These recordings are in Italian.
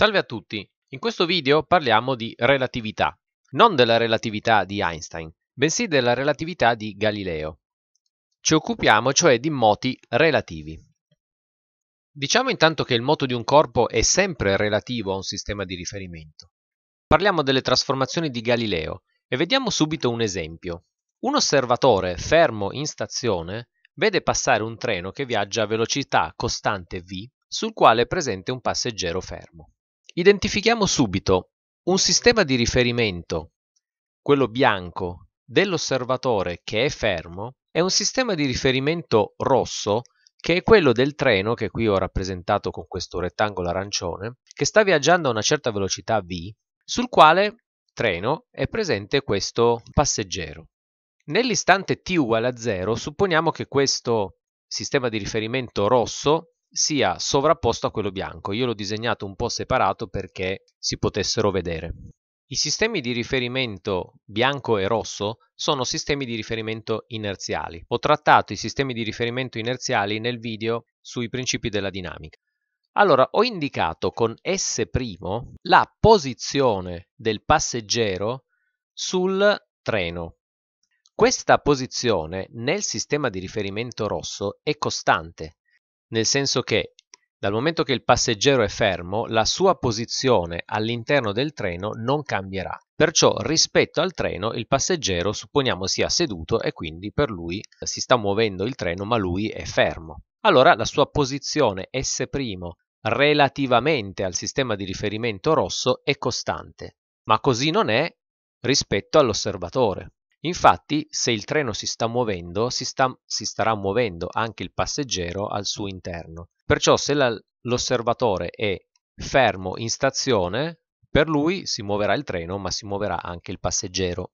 Salve a tutti! In questo video parliamo di relatività, non della relatività di Einstein, bensì della relatività di Galileo. Ci occupiamo cioè di moti relativi. Diciamo intanto che il moto di un corpo è sempre relativo a un sistema di riferimento. Parliamo delle trasformazioni di Galileo e vediamo subito un esempio. Un osservatore fermo in stazione vede passare un treno che viaggia a velocità costante v sul quale è presente un passeggero fermo. Identifichiamo subito un sistema di riferimento, quello bianco, dell'osservatore che è fermo e un sistema di riferimento rosso che è quello del treno, che qui ho rappresentato con questo rettangolo arancione, che sta viaggiando a una certa velocità v, sul quale treno è presente questo passeggero. Nell'istante t uguale a 0 supponiamo che questo sistema di riferimento rosso sia sovrapposto a quello bianco. Io l'ho disegnato un po' separato perché si potessero vedere. I sistemi di riferimento bianco e rosso sono sistemi di riferimento inerziali. Ho trattato i sistemi di riferimento inerziali nel video sui principi della dinamica. Allora, ho indicato con S' la posizione del passeggero sul treno. Questa posizione nel sistema di riferimento rosso è costante, nel senso che dal momento che il passeggero è fermo, la sua posizione all'interno del treno non cambierà. Perciò rispetto al treno il passeggero supponiamo sia seduto e quindi per lui eh, si sta muovendo il treno ma lui è fermo. Allora la sua posizione S' relativamente al sistema di riferimento rosso è costante, ma così non è rispetto all'osservatore. Infatti, se il treno si sta muovendo, si, sta, si starà muovendo anche il passeggero al suo interno. Perciò se la, l'osservatore è fermo in stazione, per lui si muoverà il treno, ma si muoverà anche il passeggero.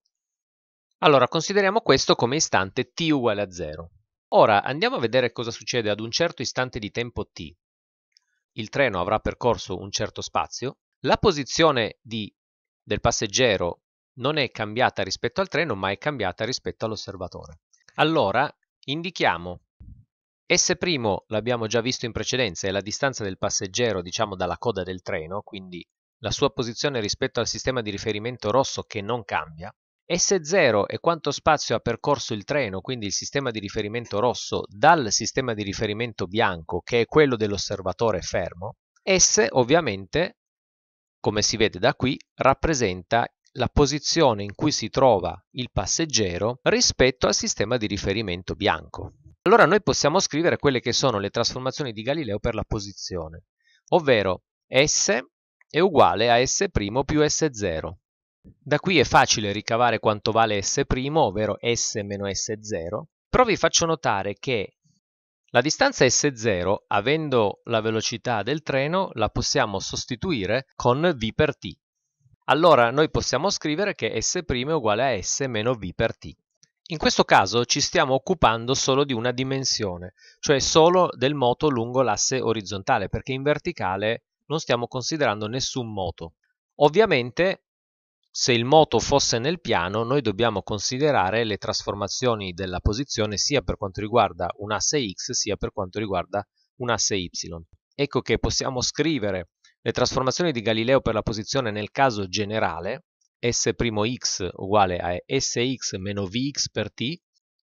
Allora, consideriamo questo come istante t uguale a 0. Ora andiamo a vedere cosa succede ad un certo istante di tempo t. Il treno avrà percorso un certo spazio, la posizione di, del passeggero non è cambiata rispetto al treno, ma è cambiata rispetto all'osservatore. Allora indichiamo S' l'abbiamo già visto in precedenza, è la distanza del passeggero, diciamo, dalla coda del treno, quindi la sua posizione rispetto al sistema di riferimento rosso che non cambia. S0 è quanto spazio ha percorso il treno, quindi il sistema di riferimento rosso, dal sistema di riferimento bianco, che è quello dell'osservatore fermo. S ovviamente, come si vede da qui, rappresenta la posizione in cui si trova il passeggero rispetto al sistema di riferimento bianco. Allora noi possiamo scrivere quelle che sono le trasformazioni di Galileo per la posizione, ovvero S è uguale a S' più S0. Da qui è facile ricavare quanto vale S', ovvero S S0, però vi faccio notare che la distanza S0, avendo la velocità del treno, la possiamo sostituire con V per T, allora noi possiamo scrivere che S' è uguale a S meno V per T. In questo caso ci stiamo occupando solo di una dimensione, cioè solo del moto lungo l'asse orizzontale, perché in verticale non stiamo considerando nessun moto. Ovviamente se il moto fosse nel piano noi dobbiamo considerare le trasformazioni della posizione sia per quanto riguarda un asse x sia per quanto riguarda un asse y. Ecco che possiamo scrivere le trasformazioni di Galileo per la posizione nel caso generale, S'X uguale a Sx meno Vx per t,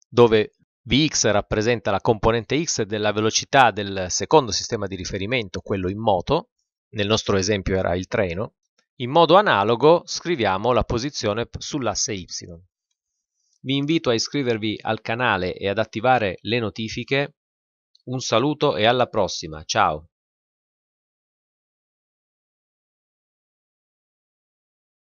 dove Vx rappresenta la componente x della velocità del secondo sistema di riferimento, quello in moto, nel nostro esempio era il treno, in modo analogo scriviamo la posizione sull'asse y. Vi invito a iscrivervi al canale e ad attivare le notifiche. Un saluto e alla prossima, ciao!